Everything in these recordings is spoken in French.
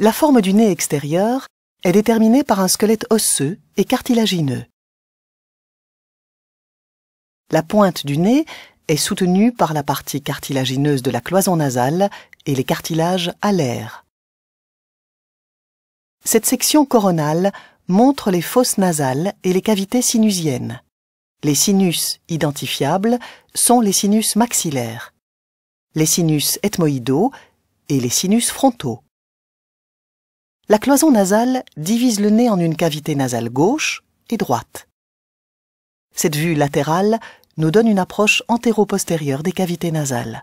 La forme du nez extérieur est déterminée par un squelette osseux et cartilagineux. La pointe du nez est soutenue par la partie cartilagineuse de la cloison nasale et les cartilages alaires. Cette section coronale montre les fosses nasales et les cavités sinusiennes. Les sinus identifiables sont les sinus maxillaires, les sinus ethmoïdaux et les sinus frontaux. La cloison nasale divise le nez en une cavité nasale gauche et droite. Cette vue latérale nous donne une approche antéro-postérieure des cavités nasales.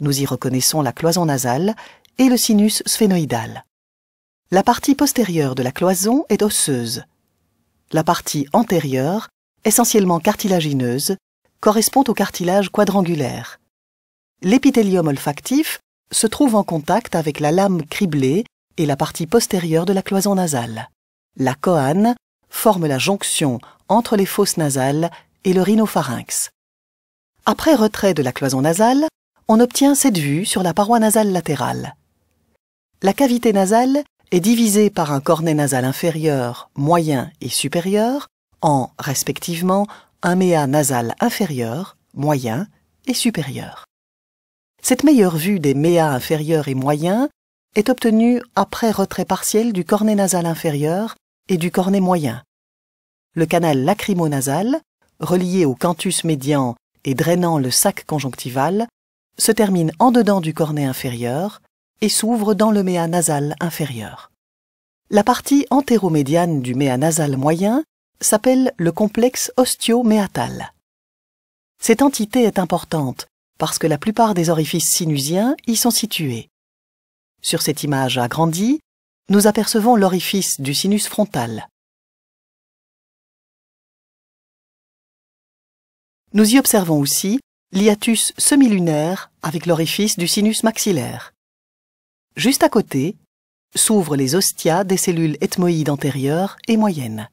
Nous y reconnaissons la cloison nasale et le sinus sphénoïdal. La partie postérieure de la cloison est osseuse. La partie antérieure, essentiellement cartilagineuse, correspond au cartilage quadrangulaire. L'épithélium olfactif se trouve en contact avec la lame criblée et la partie postérieure de la cloison nasale. La coane forme la jonction entre les fosses nasales et le rhinopharynx. Après retrait de la cloison nasale, on obtient cette vue sur la paroi nasale latérale. La cavité nasale est divisée par un cornet nasal inférieur, moyen et supérieur en, respectivement, un méa nasal inférieur, moyen et supérieur. Cette meilleure vue des méas inférieurs et moyens est obtenu après retrait partiel du cornet nasal inférieur et du cornet moyen. Le canal lacrymonasal, relié au cantus médian et drainant le sac conjonctival, se termine en dedans du cornet inférieur et s'ouvre dans le méa nasal inférieur. La partie entéromédiane du méa nasal moyen s'appelle le complexe ostio-méatal. Cette entité est importante parce que la plupart des orifices sinusiens y sont situés. Sur cette image agrandie, nous apercevons l'orifice du sinus frontal. Nous y observons aussi l'iatus semilunaire avec l'orifice du sinus maxillaire. Juste à côté, s'ouvrent les ostias des cellules ethmoïdes antérieures et moyennes.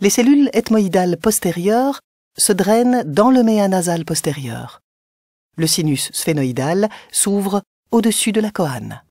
Les cellules ethmoïdales postérieures se drainent dans le méa nasal postérieur. Le sinus sphénoïdal s'ouvre au-dessus de la Kohan.